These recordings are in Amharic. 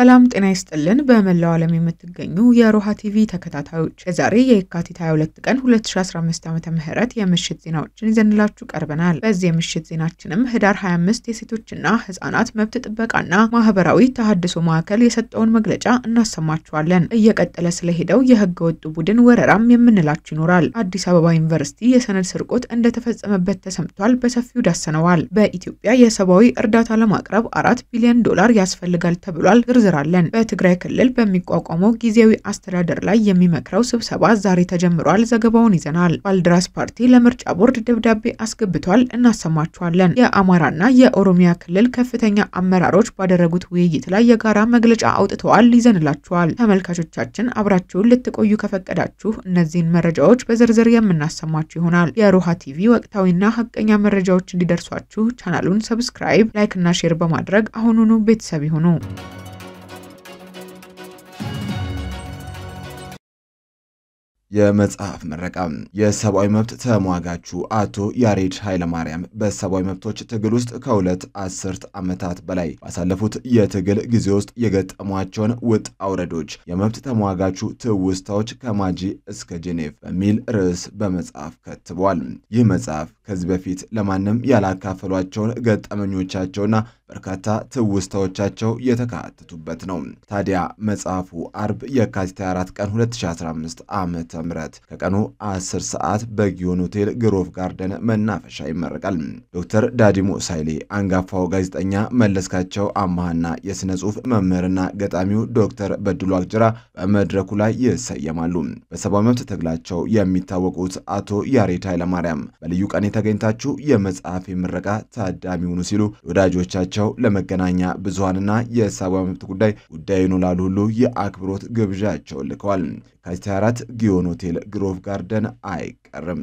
ሰላም ጤና ይስጥልን። በመላው ዓለም የምትገኙ የሮሃ ቲቪ ተከታታዮች የዛሬ የካቲት 22 ቀን 2015 ዓ ም የምሽት ዜናዎችን ይዘንላችሁ ቀርበናል። በዚህ የምሽት ዜናችንም ህዳር 25 የሴቶችና ህጻናት መብት ጥበቃና ማህበራዊ ተሃድሶ ማዕከል የሰጠውን መግለጫ እናሰማችኋለን። እየቀጠለ ስለሄደው የህገ ወጡ ቡድን ወረራም የምንላችሁ ይኖራል። አዲስ አበባ ዩኒቨርሲቲ የሰነድ ስርቆት እንደተፈጸመበት ተሰምቷል። በሰፊው ዳሰነዋል። በኢትዮጵያ የሰብአዊ እርዳታ ለማቅረብ አራት ቢሊዮን ዶላር ያስፈልጋል ተብሏል። ዝርዝር እንዘረዝራለን። በትግራይ ክልል በሚቋቋመው ጊዜያዊ አስተዳደር ላይ የሚመክረው ስብሰባ ዛሬ ተጀምሯል። ዘገባውን ይዘናል። ባልደራስ ፓርቲ ለምርጫ ቦርድ ደብዳቤ አስገብቷል። እናሰማችኋለን። የአማራና የኦሮሚያ ክልል ከፍተኛ አመራሮች ባደረጉት ውይይት ላይ የጋራ መግለጫ አውጥተዋል። ይዘንላችኋል። ተመልካቾቻችን አብራችሁን ልትቆዩ ከፈቀዳችሁ እነዚህን መረጃዎች በዝርዝር የምናሰማችሁ ይሆናል። የሮሃ ቲቪ ወቅታዊና ሀቀኛ መረጃዎች እንዲደርሷችሁ ቻናሉን ሰብስክራይብ፣ ላይክ እና ሼር በማድረግ አሁኑኑ ቤተሰብ ይሁኑ። የመጽሐፍ ምረቃ የሰብአዊ መብት ተሟጋቹ አቶ ያሬድ ኃይለማርያም በሰብአዊ መብቶች ትግል ውስጥ ከሁለት አስርት ዓመታት በላይ ባሳለፉት የትግል ጊዜ ውስጥ የገጠሟቸውን ውጥ አውረዶች፣ የመብት ተሟጋቹ ትውስታዎች ከማጂ እስከ ጄኔቭ በሚል ርዕስ በመጽሐፍ ከትቧል። ይህ መጽሐፍ ከዚህ በፊት ለማንም ያላካፈሏቸውን ገጠመኞቻቸውና በርካታ ትውስታዎቻቸው የተካተቱበት ነው። ታዲያ መጽሐፉ አርብ የካቲት 24 ቀን 2015 ዓ ም ከቀኑ 10 ሰዓት በጊዮን ሆቴል ግሮቭ ጋርደን መናፈሻ ይመረቃል። ዶክተር ዳዲሞ ሳይሌ፣ አንጋፋው ጋዜጠኛ መለስካቸው አማሃና የሥነ ጽሑፍ መምህርና ገጣሚው ዶክተር በድሉ አግጅራ በመድረኩ ላይ ይሰየማሉ። በሰብአዊ መብት ትግላቸው የሚታወቁት አቶ ያሬድ ኃይለማርያም በልዩ ቀን የተገኝታችሁ የመጽሐፍ ምረቃ ታዳሚ ሁኑ ሲሉ ወዳጆቻቸው በመግለጫቸው ለመገናኛ ብዙሃንና የሰብአዊ መብት ጉዳይ ጉዳይ ጉዳዩን ላሉ ሁሉ የአክብሮት ግብዣቸውን ልከዋል። ከ24 ጊዮን ሆቴል ግሮቭ ጋርደን አይቀርም።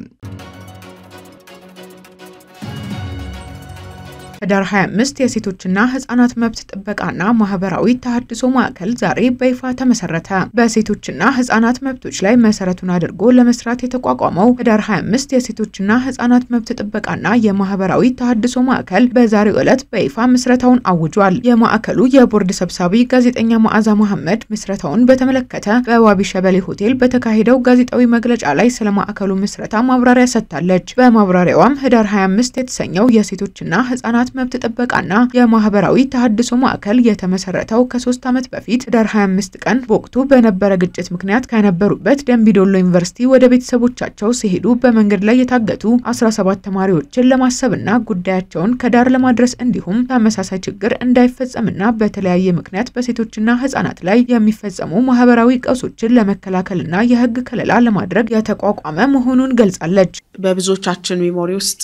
ህዳር 25 የሴቶችና ህጻናት መብት ጥበቃና ማህበራዊ ተሃድሶ ማዕከል ዛሬ በይፋ ተመሰረተ። በሴቶችና ህጻናት መብቶች ላይ መሰረቱን አድርጎ ለመስራት የተቋቋመው ህዳር 25 የሴቶችና ህጻናት መብት ጥበቃና የማህበራዊ ተሃድሶ ማዕከል በዛሬው ዕለት በይፋ ምስረታውን አውጇል። የማዕከሉ የቦርድ ሰብሳቢ ጋዜጠኛ መዓዛ መሐመድ ምስረታውን በተመለከተ በዋቢ ሸበሌ ሆቴል በተካሄደው ጋዜጣዊ መግለጫ ላይ ስለ ማዕከሉ ምስረታ ማብራሪያ ሰጥታለች። በማብራሪያዋም ህዳር 25 የተሰኘው የሴቶችና ህጻናት የህፃናት መብት ጥበቃና የማህበራዊ ተሃድሶ ማዕከል የተመሰረተው ከሶስት ዓመት በፊት ህዳር 25 ቀን በወቅቱ በነበረ ግጭት ምክንያት ከነበሩበት ደምቢዶሎ ዩኒቨርሲቲ ወደ ቤተሰቦቻቸው ሲሄዱ በመንገድ ላይ የታገቱ 17 ተማሪዎችን ለማሰብና ጉዳያቸውን ከዳር ለማድረስ እንዲሁም ተመሳሳይ ችግር እንዳይፈጸምና በተለያየ ምክንያት በሴቶችና ህጻናት ላይ የሚፈጸሙ ማህበራዊ ቀውሶችን ለመከላከልና የህግ ከለላ ለማድረግ የተቋቋመ መሆኑን ገልጻለች። በብዙዎቻችን ሜሞሪ ውስጥ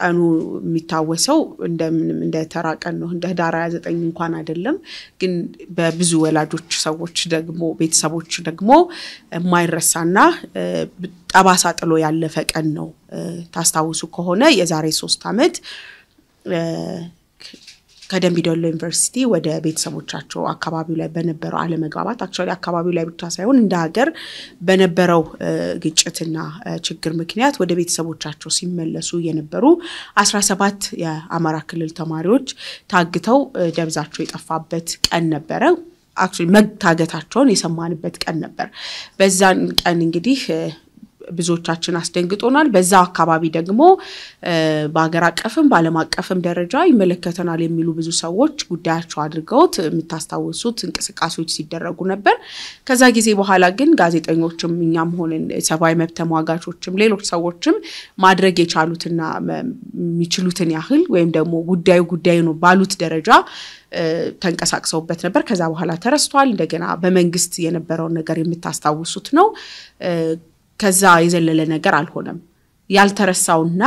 ቀኑ የሚታወሰው እንደምንም እንደተራቀን ነው እንደ ህዳር 29 እንኳን አይደለም። ግን በብዙ ወላጆች ሰዎች ደግሞ ቤተሰቦች ደግሞ የማይረሳና ጠባሳ ጥሎ ያለፈ ቀን ነው። ታስታውሱ ከሆነ የዛሬ ሶስት ዓመት ከደምቢ ዶሎ ዩኒቨርሲቲ ወደ ቤተሰቦቻቸው አካባቢው ላይ በነበረው አለመግባባት አክቹዋሊ አካባቢው ላይ ብቻ ሳይሆን እንደ ሀገር በነበረው ግጭትና ችግር ምክንያት ወደ ቤተሰቦቻቸው ሲመለሱ የነበሩ 17 የአማራ ክልል ተማሪዎች ታግተው ደብዛቸው የጠፋበት ቀን ነበረ። መታገታቸውን የሰማንበት ቀን ነበር። በዛን ቀን እንግዲህ ብዙዎቻችን አስደንግጦናል። በዛ አካባቢ ደግሞ በሀገር አቀፍም በዓለም አቀፍም ደረጃ ይመለከተናል የሚሉ ብዙ ሰዎች ጉዳያቸው አድርገውት የምታስታውሱት እንቅስቃሴዎች ሲደረጉ ነበር። ከዛ ጊዜ በኋላ ግን ጋዜጠኞችም እኛም ሆንን ሰብአዊ መብት ተሟጋቾችም ሌሎች ሰዎችም ማድረግ የቻሉትና የሚችሉትን ያህል ወይም ደግሞ ጉዳዩ ጉዳዩ ነው ባሉት ደረጃ ተንቀሳቅሰውበት ነበር። ከዛ በኋላ ተረስቷል። እንደገና በመንግስት የነበረውን ነገር የምታስታውሱት ነው። ከዛ የዘለለ ነገር አልሆነም። ያልተረሳውና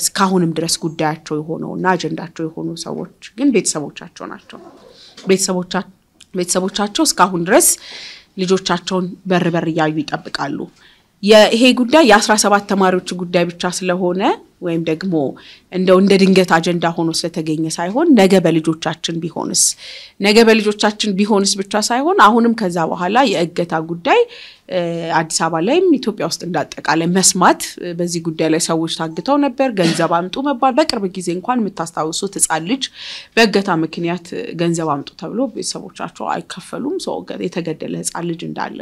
እስካሁንም ድረስ ጉዳያቸው የሆነው እና አጀንዳቸው የሆኑ ሰዎች ግን ቤተሰቦቻቸው ናቸው። ቤተሰቦቻቸው እስካሁን ድረስ ልጆቻቸውን በር በር እያዩ ይጠብቃሉ። ይሄ ጉዳይ የአስራ ሰባት ተማሪዎች ጉዳይ ብቻ ስለሆነ ወይም ደግሞ እንደው እንደ ድንገት አጀንዳ ሆኖ ስለተገኘ ሳይሆን ነገ በልጆቻችን ቢሆንስ ነገ በልጆቻችን ቢሆንስ ብቻ ሳይሆን አሁንም ከዛ በኋላ የእገታ ጉዳይ አዲስ አበባ ላይም ኢትዮጵያ ውስጥ እንዳጠቃለ መስማት በዚህ ጉዳይ ላይ ሰዎች ታግተው ነበር፣ ገንዘብ አምጡ መባል። በቅርብ ጊዜ እንኳን የምታስታውሱት ሕፃን ልጅ በእገታ ምክንያት ገንዘብ አምጡ ተብሎ ቤተሰቦቻቸው አይከፈሉም፣ የተገደለ ሕፃን ልጅ እንዳለ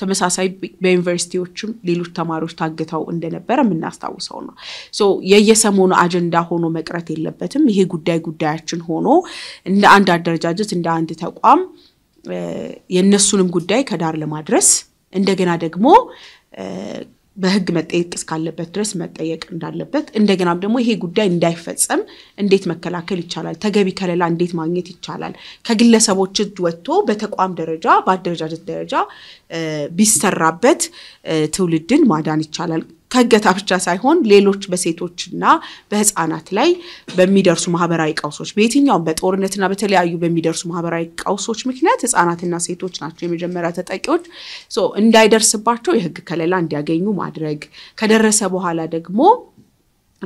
ተመሳሳይ በዩኒቨርሲቲዎችም ሌሎች ተማሪዎች ታግተው እንደነበረ የምናስታውሰው ነው። የየሰሞኑ አጀንዳ ሆኖ መቅረት የለበትም። ይሄ ጉዳይ ጉዳያችን ሆኖ እንደ አንድ አደረጃጀት እንደ አንድ ተቋም የእነሱንም ጉዳይ ከዳር ለማድረስ እንደገና ደግሞ በህግ መጠየቅ እስካለበት ድረስ መጠየቅ እንዳለበት እንደገናም ደግሞ ይሄ ጉዳይ እንዳይፈጸም እንዴት መከላከል ይቻላል፣ ተገቢ ከለላ እንዴት ማግኘት ይቻላል፣ ከግለሰቦች እጅ ወጥቶ በተቋም ደረጃ በአደረጃጀት ደረጃ ቢሰራበት ትውልድን ማዳን ይቻላል ከእገታ ብቻ ሳይሆን ሌሎች በሴቶችና በህፃናት ላይ በሚደርሱ ማህበራዊ ቀውሶች በየትኛውም በጦርነትና በተለያዩ በሚደርሱ ማህበራዊ ቀውሶች ምክንያት ህፃናትና ሴቶች ናቸው የመጀመሪያ ተጠቂዎች። እንዳይደርስባቸው የህግ ከለላ እንዲያገኙ ማድረግ ከደረሰ በኋላ ደግሞ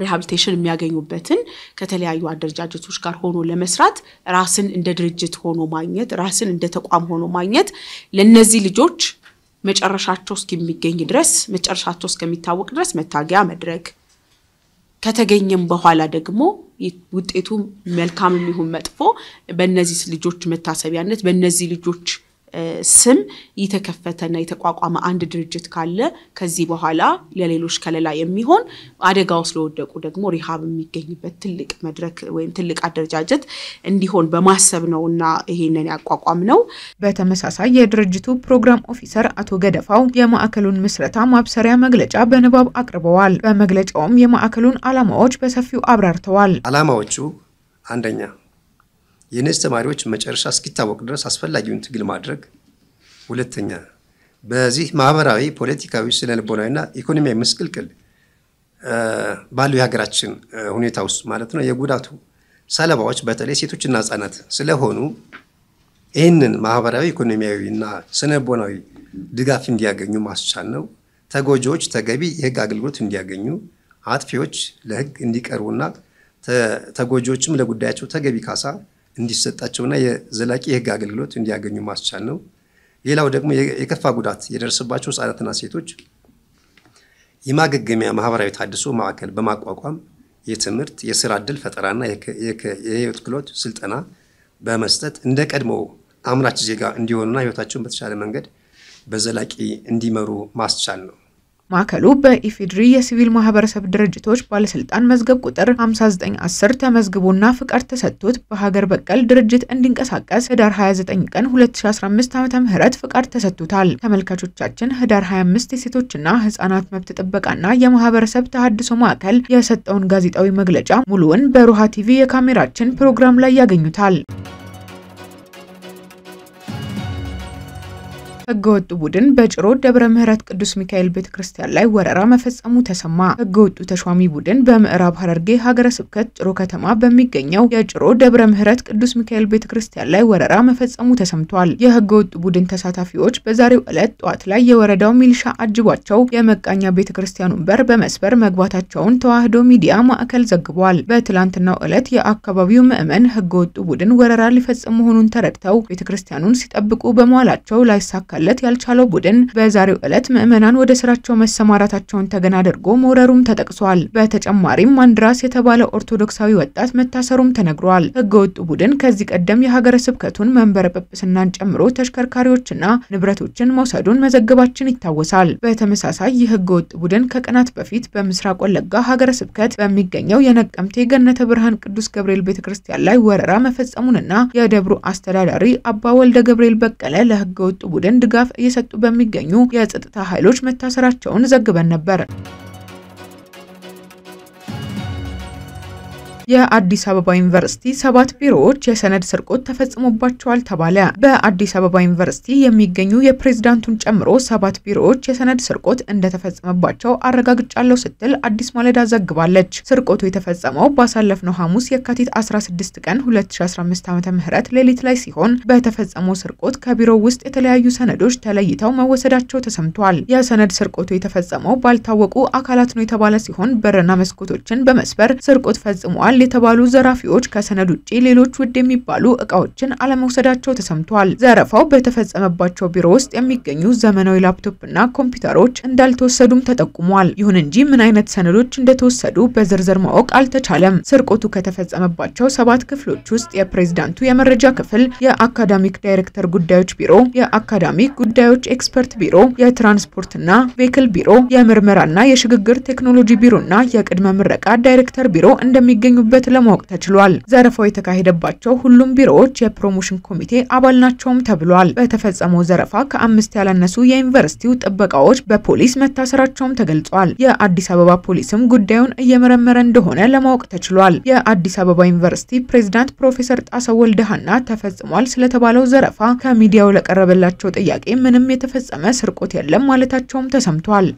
ሪሃብሊቴሽን የሚያገኙበትን ከተለያዩ አደረጃጀቶች ጋር ሆኖ ለመስራት ራስን እንደ ድርጅት ሆኖ ማግኘት ራስን እንደ ተቋም ሆኖ ማግኘት ለእነዚህ ልጆች መጨረሻቸው እስኪሚገኝ ድረስ መጨረሻቸው እስከሚታወቅ ድረስ መታገያ መድረግ ከተገኘም በኋላ ደግሞ ውጤቱ መልካም የሚሆን መጥፎ በእነዚህ ልጆች መታሰቢያነት በእነዚህ ልጆች ስም የተከፈተና የተቋቋመ አንድ ድርጅት ካለ ከዚህ በኋላ ለሌሎች ከለላ የሚሆን አደጋ ውስጥ ለወደቁ ደግሞ ሪሃብ የሚገኝበት ትልቅ መድረክ ወይም ትልቅ አደረጃጀት እንዲሆን በማሰብ ነው እና ይሄንን ያቋቋም ነው። በተመሳሳይ የድርጅቱ ፕሮግራም ኦፊሰር አቶ ገደፋው የማዕከሉን ምስረታ ማብሰሪያ መግለጫ በንባብ አቅርበዋል። በመግለጫውም የማዕከሉን ዓላማዎች በሰፊው አብራርተዋል። ዓላማዎቹ አንደኛ የነዚህ ተማሪዎች መጨረሻ እስኪታወቅ ድረስ አስፈላጊውን ትግል ማድረግ፣ ሁለተኛ በዚህ ማህበራዊ፣ ፖለቲካዊ፣ ስነልቦናዊና ኢኮኖሚያዊ ምስቅልቅል ባለው የሀገራችን ሁኔታ ውስጥ ማለት ነው የጉዳቱ ሰለባዎች በተለይ ሴቶችና ህጻናት ስለሆኑ ይህንን ማህበራዊ ኢኮኖሚያዊ እና ስነልቦናዊ ድጋፍ እንዲያገኙ ማስቻል ነው። ተጎጂዎች ተገቢ የህግ አገልግሎት እንዲያገኙ፣ አጥፊዎች ለህግ እንዲቀርቡና ተጎጂዎችም ለጉዳያቸው ተገቢ ካሳ እንዲሰጣቸውና የዘላቂ የህግ አገልግሎት እንዲያገኙ ማስቻል ነው። ሌላው ደግሞ የከፋ ጉዳት የደረሰባቸው ህጻናትና ሴቶች የማገገሚያ ማህበራዊ ታድሶ ማዕከል በማቋቋም የትምህርት የስራ እድል ፈጠራና የህይወት ክህሎት ስልጠና በመስጠት እንደ ቀድሞ አምራች ዜጋ እንዲሆኑና ህይወታቸውን በተሻለ መንገድ በዘላቂ እንዲመሩ ማስቻል ነው። ማዕከሉ በኢፌድሪ የሲቪል ማህበረሰብ ድርጅቶች ባለስልጣን መዝገብ ቁጥር 5910 ተመዝግቦና ፍቃድ ተሰጥቶት በሀገር በቀል ድርጅት እንዲንቀሳቀስ ህዳር 29 ቀን 2015 ዓ.ም ፍቃድ ተሰጥቶታል። ተመልካቾቻችን ህዳር 25 የሴቶችና ህጻናት መብት ጥበቃና የማህበረሰብ ተሃድሶ ማዕከል የሰጠውን ጋዜጣዊ መግለጫ ሙሉውን በሮሃ ቲቪ የካሜራችን ፕሮግራም ላይ ያገኙታል። ህገወጡ ቡድን በጭሮ ደብረ ምህረት ቅዱስ ሚካኤል ቤተ ክርስቲያን ላይ ወረራ መፈጸሙ ተሰማ። ህገወጡ ተሿሚ ቡድን በምዕራብ ሐረርጌ ሀገረ ስብከት ጭሮ ከተማ በሚገኘው የጭሮ ደብረ ምህረት ቅዱስ ሚካኤል ቤተ ክርስቲያን ላይ ወረራ መፈጸሙ ተሰምቷል። የህገወጡ ቡድን ተሳታፊዎች በዛሬው ዕለት ጠዋት ላይ የወረዳው ሚሊሻ አጅቧቸው የመቃኛ ቤተ ክርስቲያኑን በር በመስበር መግባታቸውን ተዋህዶ ሚዲያ ማዕከል ዘግቧል። በትላንትናው ዕለት የአካባቢው ምዕመን ህገወጡ ቡድን ወረራ ሊፈጽም መሆኑን ተረድተው ቤተ ክርስቲያኑን ሲጠብቁ በመዋላቸው ላይሳካል ሊሳካለት ያልቻለው ቡድን በዛሬው ዕለት ምዕመናን ወደ ስራቸው መሰማራታቸውን ተገን አድርጎ መውረሩም ተጠቅሷል። በተጨማሪም ማንድራስ የተባለ ኦርቶዶክሳዊ ወጣት መታሰሩም ተነግሯል። ህገወጡ ቡድን ከዚህ ቀደም የሀገረ ስብከቱን መንበረ ጵጵስናን ጨምሮ ተሽከርካሪዎችና ንብረቶችን መውሰዱን መዘገባችን ይታወሳል። በተመሳሳይ ይህ ቡድን ከቀናት በፊት በምስራቅ ወለጋ ሀገረ ስብከት በሚገኘው የነቀምቴ ገነተ ብርሃን ቅዱስ ገብርኤል ቤተ ክርስቲያን ላይ ወረራ መፈጸሙንና የደብሩ አስተዳዳሪ አባ ወልደ ገብርኤል በቀለ ለህገወጡ ቡድን ድጋፍ እየሰጡ በሚገኙ የጸጥታ ኃይሎች መታሰራቸውን ዘግበን ነበር። የአዲስ አበባ ዩኒቨርሲቲ ሰባት ቢሮዎች የሰነድ ስርቆት ተፈጽሞባቸዋል ተባለ። በአዲስ አበባ ዩኒቨርሲቲ የሚገኙ የፕሬዝዳንቱን ጨምሮ ሰባት ቢሮዎች የሰነድ ስርቆት እንደተፈጸመባቸው አረጋግጫለሁ ስትል አዲስ ማለዳ ዘግባለች። ስርቆቱ የተፈጸመው ባሳለፍነው ሐሙስ የካቲት 16 ቀን 2015 ዓ.ም ሌሊት ላይ ሲሆን በተፈጸመው ስርቆት ከቢሮው ውስጥ የተለያዩ ሰነዶች ተለይተው መወሰዳቸው ተሰምቷል። የሰነድ ስርቆቱ የተፈጸመው ባልታወቁ አካላት ነው የተባለ ሲሆን በርና መስኮቶችን በመስበር ስርቆት ፈጽሟል ተይዘዋል የተባሉ ዘራፊዎች ከሰነድ ውጭ ሌሎች ውድ የሚባሉ እቃዎችን አለመውሰዳቸው ተሰምቷል። ዘረፋው በተፈጸመባቸው ቢሮ ውስጥ የሚገኙ ዘመናዊ ላፕቶፕና ኮምፒውተሮች እንዳልተወሰዱም ተጠቁሟል። ይሁን እንጂ ምን አይነት ሰነዶች እንደተወሰዱ በዝርዝር ማወቅ አልተቻለም። ስርቆቱ ከተፈጸመባቸው ሰባት ክፍሎች ውስጥ የፕሬዝዳንቱ የመረጃ ክፍል፣ የአካዳሚክ ዳይሬክተር ጉዳዮች ቢሮ፣ የአካዳሚክ ጉዳዮች ኤክስፐርት ቢሮ፣ የትራንስፖርትና ቬክል ቢሮ፣ የምርመራና የሽግግር ቴክኖሎጂ ቢሮና የቅድመ ምረቃ ዳይሬክተር ቢሮ እንደሚገኙ እንዳሉበት ለማወቅ ተችሏል። ዘረፋው የተካሄደባቸው ሁሉም ቢሮዎች የፕሮሞሽን ኮሚቴ አባል ናቸውም ተብሏል። በተፈጸመው ዘረፋ ከአምስት ያላነሱ የዩኒቨርሲቲው ጥበቃዎች በፖሊስ መታሰራቸውም ተገልጿል። የአዲስ አበባ ፖሊስም ጉዳዩን እየመረመረ እንደሆነ ለማወቅ ተችሏል። የአዲስ አበባ ዩኒቨርሲቲ ፕሬዝዳንት ፕሮፌሰር ጣሰው ወልደሃና ተፈጽሟል ስለተባለው ዘረፋ ከሚዲያው ለቀረበላቸው ጥያቄ ምንም የተፈጸመ ስርቆት የለም ማለታቸውም ተሰምቷል።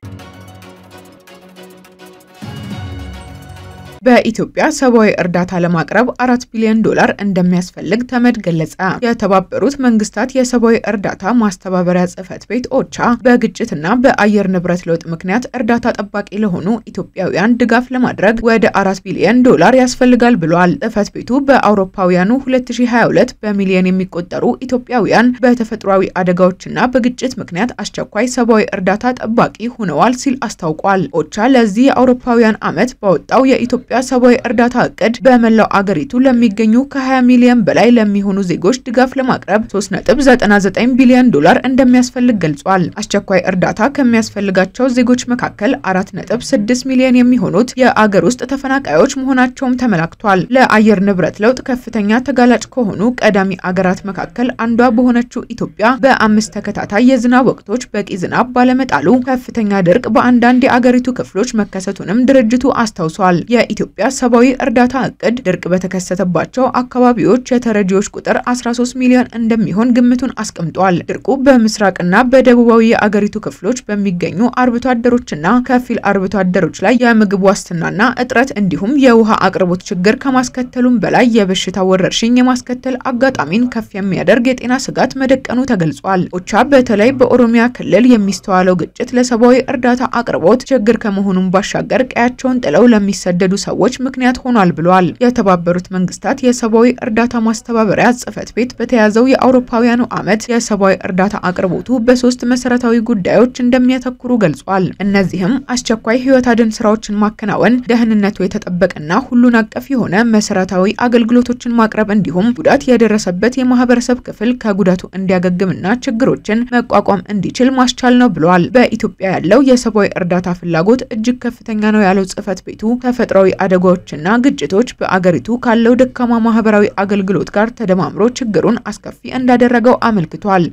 በኢትዮጵያ ሰብአዊ እርዳታ ለማቅረብ አራት ቢሊዮን ዶላር እንደሚያስፈልግ ተመድ ገለጸ። የተባበሩት መንግስታት የሰብአዊ እርዳታ ማስተባበሪያ ጽህፈት ቤት ኦቻ በግጭትና በአየር ንብረት ለውጥ ምክንያት እርዳታ ጠባቂ ለሆኑ ኢትዮጵያውያን ድጋፍ ለማድረግ ወደ አራት ቢሊዮን ዶላር ያስፈልጋል ብሏል። ጽህፈት ቤቱ በአውሮፓውያኑ 2022 በሚሊዮን የሚቆጠሩ ኢትዮጵያውያን በተፈጥሯዊ አደጋዎችና በግጭት ምክንያት አስቸኳይ ሰብአዊ እርዳታ ጠባቂ ሆነዋል ሲል አስታውቋል። ኦቻ ለዚህ የአውሮፓውያን ዓመት ባወጣው የኢትዮጵያ የኢትዮጵያ ሰብአዊ እርዳታ እቅድ በመላው አገሪቱ ለሚገኙ ከ20 ሚሊዮን በላይ ለሚሆኑ ዜጎች ድጋፍ ለማቅረብ 3.99 ቢሊዮን ዶላር እንደሚያስፈልግ ገልጿል። አስቸኳይ እርዳታ ከሚያስፈልጋቸው ዜጎች መካከል 4.6 ሚሊዮን የሚሆኑት የአገር ውስጥ ተፈናቃዮች መሆናቸውም ተመላክቷል። ለአየር ንብረት ለውጥ ከፍተኛ ተጋላጭ ከሆኑ ቀዳሚ አገራት መካከል አንዷ በሆነችው ኢትዮጵያ በአምስት ተከታታይ የዝናብ ወቅቶች በቂ ዝናብ ባለመጣሉ ከፍተኛ ድርቅ በአንዳንድ የአገሪቱ ክፍሎች መከሰቱንም ድርጅቱ አስታውሷል። የኢትዮጵያ ሰብአዊ እርዳታ እቅድ ድርቅ በተከሰተባቸው አካባቢዎች የተረጂዎች ቁጥር 13 ሚሊዮን እንደሚሆን ግምቱን አስቀምጧል። ድርቁ በምስራቅና በደቡባዊ የአገሪቱ ክፍሎች በሚገኙ አርብቶ አደሮችና ከፊል አርብቶ አደሮች ላይ የምግብ ዋስትናና እጥረት እንዲሁም የውሃ አቅርቦት ችግር ከማስከተሉም በላይ የበሽታ ወረርሽኝ የማስከተል አጋጣሚን ከፍ የሚያደርግ የጤና ስጋት መደቀኑ ተገልጿል። ኦቻ በተለይ በኦሮሚያ ክልል የሚስተዋለው ግጭት ለሰብአዊ እርዳታ አቅርቦት ችግር ከመሆኑም ባሻገር ቀያቸውን ጥለው ለሚሰደዱ ሰ ሰዎች ምክንያት ሆኗል ብለዋል። የተባበሩት መንግስታት የሰብአዊ እርዳታ ማስተባበሪያ ጽህፈት ቤት በተያዘው የአውሮፓውያኑ ዓመት የሰብአዊ እርዳታ አቅርቦቱ በሶስት መሰረታዊ ጉዳዮች እንደሚያተኩሩ ገልጿል። እነዚህም አስቸኳይ ህይወት አድን ስራዎችን ማከናወን፣ ደህንነቱ የተጠበቀና ሁሉን አቀፍ የሆነ መሰረታዊ አገልግሎቶችን ማቅረብ እንዲሁም ጉዳት የደረሰበት የማህበረሰብ ክፍል ከጉዳቱ እንዲያገግምና ችግሮችን መቋቋም እንዲችል ማስቻል ነው ብለዋል። በኢትዮጵያ ያለው የሰብአዊ እርዳታ ፍላጎት እጅግ ከፍተኛ ነው ያለው ጽህፈት ቤቱ ተፈጥሯዊ አደጋዎችና ግጭቶች በአገሪቱ ካለው ደካማ ማህበራዊ አገልግሎት ጋር ተደማምሮ ችግሩን አስከፊ እንዳደረገው አመልክቷል።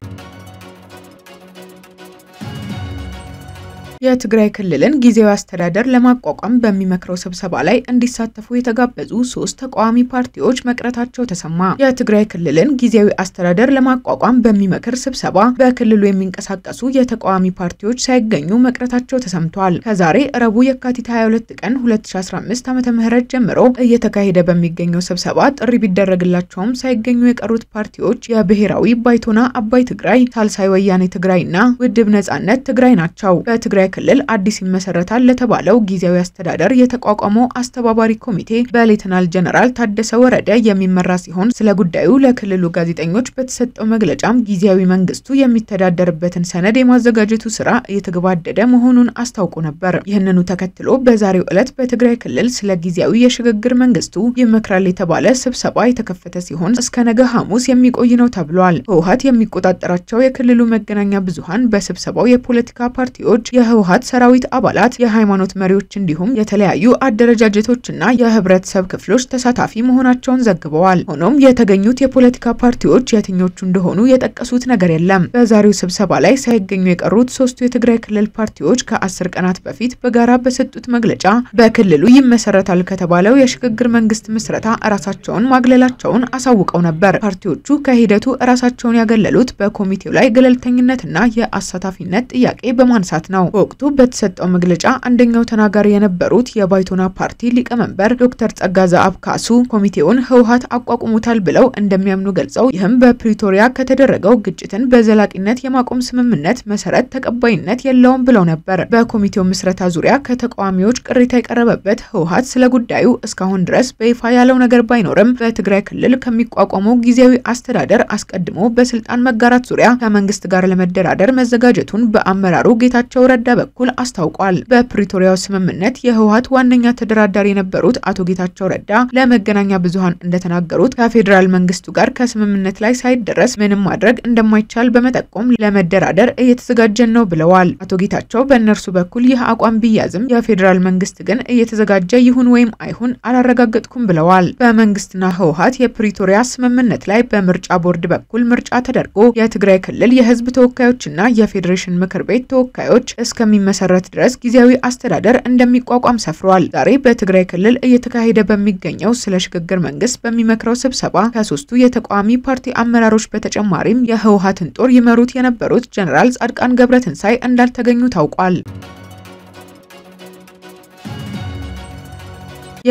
የትግራይ ክልልን ጊዜያዊ አስተዳደር ለማቋቋም በሚመክረው ስብሰባ ላይ እንዲሳተፉ የተጋበዙ ሶስት ተቃዋሚ ፓርቲዎች መቅረታቸው ተሰማ። የትግራይ ክልልን ጊዜያዊ አስተዳደር ለማቋቋም በሚመክር ስብሰባ በክልሉ የሚንቀሳቀሱ የተቃዋሚ ፓርቲዎች ሳይገኙ መቅረታቸው ተሰምቷል። ከዛሬ ረቡ የካቲት 22 ቀን 2015 ዓመተ ምህረት ጀምሮ እየተካሄደ በሚገኘው ስብሰባ ጥሪ ቢደረግላቸውም ሳይገኙ የቀሩት ፓርቲዎች የብሔራዊ ባይቶና አባይ ትግራይ፣ ሳልሳይ ወያኔ ትግራይ እና ውድብ ነጻነት ትግራይ ናቸው። በትግራይ በትግራይ ክልል አዲስ ይመሰረታል ለተባለው ጊዜያዊ አስተዳደር የተቋቋመው አስተባባሪ ኮሚቴ በሌተናል ጀነራል ታደሰ ወረደ የሚመራ ሲሆን ስለ ጉዳዩ ለክልሉ ጋዜጠኞች በተሰጠው መግለጫም ጊዜያዊ መንግስቱ የሚተዳደርበትን ሰነድ የማዘጋጀቱ ስራ እየተገባደደ መሆኑን አስታውቆ ነበር። ይህንኑ ተከትሎ በዛሬው ዕለት በትግራይ ክልል ስለ ጊዜያዊ የሽግግር መንግስቱ ይመክራል የተባለ ስብሰባ የተከፈተ ሲሆን እስከ ነገ ሐሙስ የሚቆይ ነው ተብሏል። ህወሀት የሚቆጣጠራቸው የክልሉ መገናኛ ብዙሀን በስብሰባው የፖለቲካ ፓርቲዎች የህ የህወሀት ሰራዊት አባላት፣ የሃይማኖት መሪዎች እንዲሁም የተለያዩ አደረጃጀቶችና የህብረተሰብ ክፍሎች ተሳታፊ መሆናቸውን ዘግበዋል። ሆኖም የተገኙት የፖለቲካ ፓርቲዎች የትኞቹ እንደሆኑ የጠቀሱት ነገር የለም። በዛሬው ስብሰባ ላይ ሳይገኙ የቀሩት ሶስቱ የትግራይ ክልል ፓርቲዎች ከአስር ቀናት በፊት በጋራ በሰጡት መግለጫ በክልሉ ይመሰረታል ከተባለው የሽግግር መንግስት ምስረታ ራሳቸውን ማግለላቸውን አሳውቀው ነበር። ፓርቲዎቹ ከሂደቱ ራሳቸውን ያገለሉት በኮሚቴው ላይ ገለልተኝነትና የአሳታፊነት ጥያቄ በማንሳት ነው። በወቅቱ በተሰጠው መግለጫ አንደኛው ተናጋሪ የነበሩት የባይቶና ፓርቲ ሊቀመንበር ዶክተር ጸጋዛ አብካሱ ኮሚቴውን ህወሀት አቋቁሙታል ብለው እንደሚያምኑ ገልጸው ይህም በፕሪቶሪያ ከተደረገው ግጭትን በዘላቂነት የማቆም ስምምነት መሰረት ተቀባይነት የለውም ብለው ነበር። በኮሚቴው ምስረታ ዙሪያ ከተቃዋሚዎች ቅሬታ የቀረበበት ህወሀት ስለ ጉዳዩ እስካሁን ድረስ በይፋ ያለው ነገር ባይኖርም በትግራይ ክልል ከሚቋቋመው ጊዜያዊ አስተዳደር አስቀድሞ በስልጣን መጋራት ዙሪያ ከመንግስት ጋር ለመደራደር መዘጋጀቱን በአመራሩ ጌታቸው ረዳ በኩል አስታውቋል። በፕሪቶሪያው ስምምነት የህወሀት ዋነኛ ተደራዳሪ የነበሩት አቶ ጌታቸው ረዳ ለመገናኛ ብዙሀን እንደተናገሩት ከፌዴራል መንግስቱ ጋር ከስምምነት ላይ ሳይደረስ ምንም ማድረግ እንደማይቻል በመጠቆም ለመደራደር እየተዘጋጀን ነው ብለዋል። አቶ ጌታቸው በእነርሱ በኩል ይህ አቋም ቢያዝም የፌዴራል መንግስት ግን እየተዘጋጀ ይሁን ወይም አይሁን አላረጋገጥኩም ብለዋል። በመንግስትና ህወሀት የፕሪቶሪያ ስምምነት ላይ በምርጫ ቦርድ በኩል ምርጫ ተደርጎ የትግራይ ክልል የህዝብ ተወካዮችና የፌዴሬሽን ምክር ቤት ተወካዮች እስከ እስከሚመሰረት ድረስ ጊዜያዊ አስተዳደር እንደሚቋቋም ሰፍረዋል። ዛሬ በትግራይ ክልል እየተካሄደ በሚገኘው ስለ ሽግግር መንግስት በሚመክረው ስብሰባ ከሶስቱ የተቃዋሚ ፓርቲ አመራሮች በተጨማሪም የህወሀትን ጦር ይመሩት የነበሩት ጀኔራል ጻድቃን ገብረትንሳይ እንዳልተገኙ ታውቋል።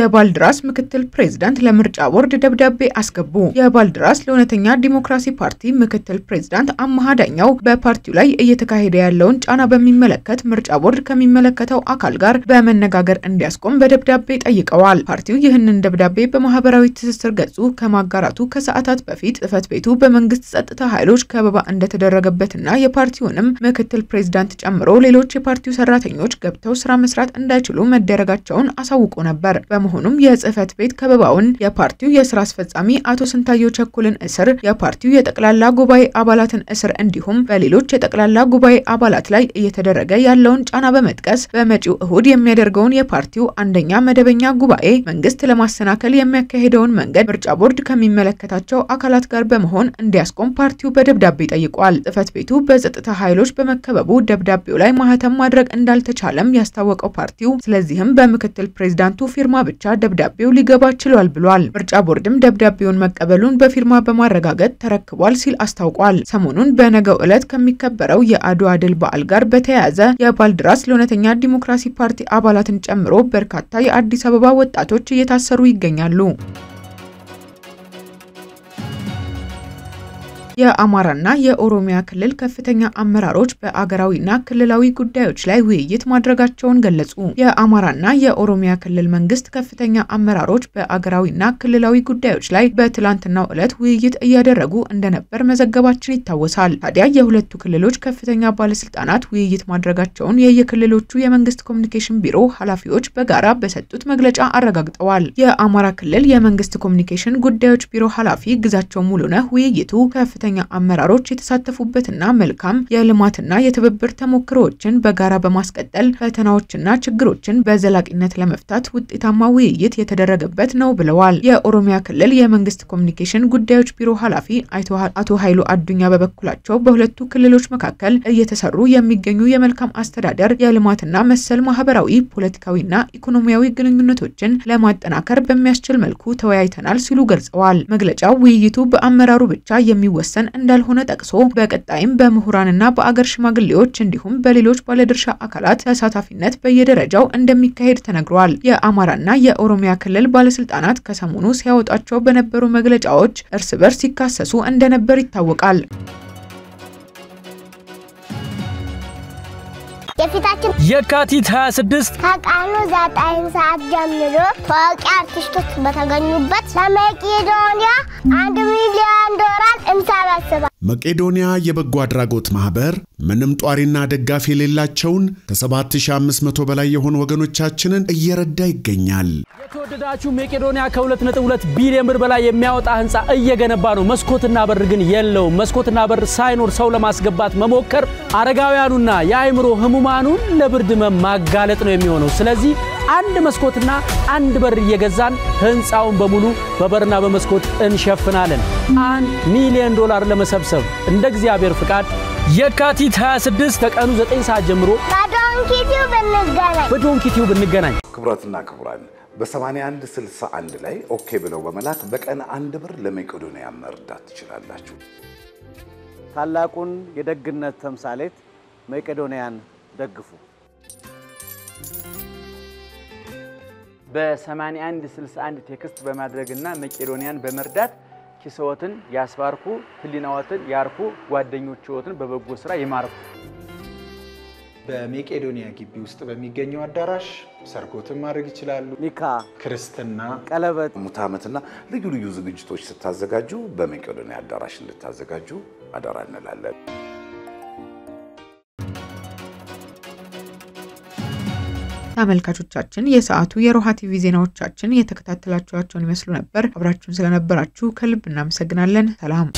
የባልድራስ ምክትል ፕሬዝዳንት ለምርጫ ቦርድ ደብዳቤ አስገቡ። የባልድራስ ለእውነተኛ ዲሞክራሲ ፓርቲ ምክትል ፕሬዝዳንት አመሃ ዳኛው በፓርቲው ላይ እየተካሄደ ያለውን ጫና በሚመለከት ምርጫ ቦርድ ከሚመለከተው አካል ጋር በመነጋገር እንዲያስቆም በደብዳቤ ጠይቀዋል። ፓርቲው ይህንን ደብዳቤ በማህበራዊ ትስስር ገጹ ከማጋራቱ ከሰዓታት በፊት ጽህፈት ቤቱ በመንግስት ጸጥታ ኃይሎች ከበባ እንደተደረገበትና የፓርቲውንም ምክትል ፕሬዝዳንት ጨምሮ ሌሎች የፓርቲው ሰራተኞች ገብተው ስራ መስራት እንዳይችሉ መደረጋቸውን አሳውቆ ነበር። በመሆኑም የጽህፈት ቤት ከበባውን የፓርቲው የስራ አስፈጻሚ አቶ ስንታየው ቸኮልን እስር፣ የፓርቲው የጠቅላላ ጉባኤ አባላትን እስር እንዲሁም በሌሎች የጠቅላላ ጉባኤ አባላት ላይ እየተደረገ ያለውን ጫና በመጥቀስ በመጪው እሁድ የሚያደርገውን የፓርቲው አንደኛ መደበኛ ጉባኤ መንግስት ለማሰናከል የሚያካሄደውን መንገድ ምርጫ ቦርድ ከሚመለከታቸው አካላት ጋር በመሆን እንዲያስቆም ፓርቲው በደብዳቤ ጠይቋል። ጽህፈት ቤቱ በጸጥታ ኃይሎች በመከበቡ ደብዳቤው ላይ ማህተም ማድረግ እንዳልተቻለም ያስታወቀው ፓርቲው ስለዚህም በምክትል ፕሬዚዳንቱ ፊርማ ብቻ ደብዳቤው ሊገባ ችሏል ብሏል። ምርጫ ቦርድም ደብዳቤውን መቀበሉን በፊርማ በማረጋገጥ ተረክቧል ሲል አስታውቋል። ሰሞኑን በነገው ዕለት ከሚከበረው የአድዋ ድል በዓል ጋር በተያያዘ የባልድራስ ለእውነተኛ ዲሞክራሲ ፓርቲ አባላትን ጨምሮ በርካታ የአዲስ አበባ ወጣቶች እየታሰሩ ይገኛሉ። የአማራና የኦሮሚያ ክልል ከፍተኛ አመራሮች በአገራዊና ክልላዊ ጉዳዮች ላይ ውይይት ማድረጋቸውን ገለጹ። የአማራና የኦሮሚያ ክልል መንግስት ከፍተኛ አመራሮች በአገራዊና ክልላዊ ጉዳዮች ላይ በትላንትናው ዕለት ውይይት እያደረጉ እንደነበር መዘገባችን ይታወሳል። ታዲያ የሁለቱ ክልሎች ከፍተኛ ባለስልጣናት ውይይት ማድረጋቸውን የየክልሎቹ የመንግስት ኮሚኒኬሽን ቢሮ ኃላፊዎች በጋራ በሰጡት መግለጫ አረጋግጠዋል። የአማራ ክልል የመንግስት ኮሚኒኬሽን ጉዳዮች ቢሮ ኃላፊ ግዛቸው ሙሉነህ ውይይቱ ከፍተ ከፍተኛ አመራሮች የተሳተፉበትና መልካም የልማትና የትብብር ተሞክሮዎችን በጋራ በማስቀጠል ፈተናዎችና ችግሮችን በዘላቂነት ለመፍታት ውጤታማ ውይይት የተደረገበት ነው ብለዋል። የኦሮሚያ ክልል የመንግስት ኮሚኒኬሽን ጉዳዮች ቢሮ ኃላፊ አቶ ኃይሉ አዱኛ በበኩላቸው በሁለቱ ክልሎች መካከል እየተሰሩ የሚገኙ የመልካም አስተዳደር የልማትና መሰል ማህበራዊ፣ ፖለቲካዊና ኢኮኖሚያዊ ግንኙነቶችን ለማጠናከር በሚያስችል መልኩ ተወያይተናል ሲሉ ገልጸዋል። መግለጫው ውይይቱ በአመራሩ ብቻ የሚወሰን የሚወሰን እንዳልሆነ ጠቅሶ በቀጣይም በምሁራንና በአገር ሽማግሌዎች እንዲሁም በሌሎች ባለድርሻ አካላት ተሳታፊነት በየደረጃው እንደሚካሄድ ተነግሯል። የአማራና የኦሮሚያ ክልል ባለስልጣናት ከሰሞኑ ሲያወጣቸው በነበሩ መግለጫዎች እርስ በርስ ሲካሰሱ እንደነበር ይታወቃል። የፊታችን የካቲት 26 ከቀኑ 9 ሰዓት ጀምሮ ታዋቂ አርቲስቶች በተገኙበት ለመቄዶንያ አንድ ሚሊዮን ዶላር እንሰበስባለን። መቄዶንያ የበጎ አድራጎት ማኅበር ምንም ጧሪና ደጋፊ የሌላቸውን ከ7500 በላይ የሆኑ ወገኖቻችንን እየረዳ ይገኛል። የተወደዳችሁ መቄዶንያ ከ2.2 ቢሊዮን ብር በላይ የሚያወጣ ህንፃ እየገነባ ነው። መስኮትና በር ግን የለውም። መስኮትና በር ሳይኖር ሰው ለማስገባት መሞከር አረጋውያኑና የአእምሮ ህሙማኑን ለብርድ ማጋለጥ ነው የሚሆነው። ስለዚህ አንድ መስኮትና አንድ በር እየገዛን ህንፃውን በሙሉ በበርና በመስኮት እንሸፍናለን። አንድ ሚሊዮን ዶላር ለመሰብሰብ እንደ እግዚአብሔር ፍቃድ የካቲት 26 ከቀኑ 9 ሰዓት ጀምሮ በዶንኪቲው ብንገናኝ በዶንኪቲው ብንገናኝ። ክቡራትና ክቡራን በ8161 ላይ ኦኬ ብለው በመላክ በቀን አንድ ብር ለመቄዶንያ መርዳት ትችላላችሁ። ታላቁን የደግነት ተምሳሌት መቄዶንያን ደግፉ። በ8161 ቴክስት በማድረግና መቄዶንያን በመርዳት ኪስዎትን ያስባርኩ፣ ህሊናዎትን ያርኩ፣ ጓደኞችዎትን በበጎ ስራ ይማርኩ። በመቄዶንያ ግቢ ውስጥ በሚገኘው አዳራሽ ሰርጎትን ማድረግ ይችላሉ። ኒካ፣ ክርስትና፣ ቀለበት፣ ሙት ዓመትና ልዩ ልዩ ዝግጅቶች ስታዘጋጁ በመቄዶንያ አዳራሽ እንድታዘጋጁ አደራ እንላለን። ተመልካቾቻችን የሰዓቱ የሮሃ ቲቪ ዜናዎቻችን የተከታተላችኋቸውን ይመስሉ ነበር። አብራችሁን ስለነበራችሁ ከልብ እናመሰግናለን። ሰላም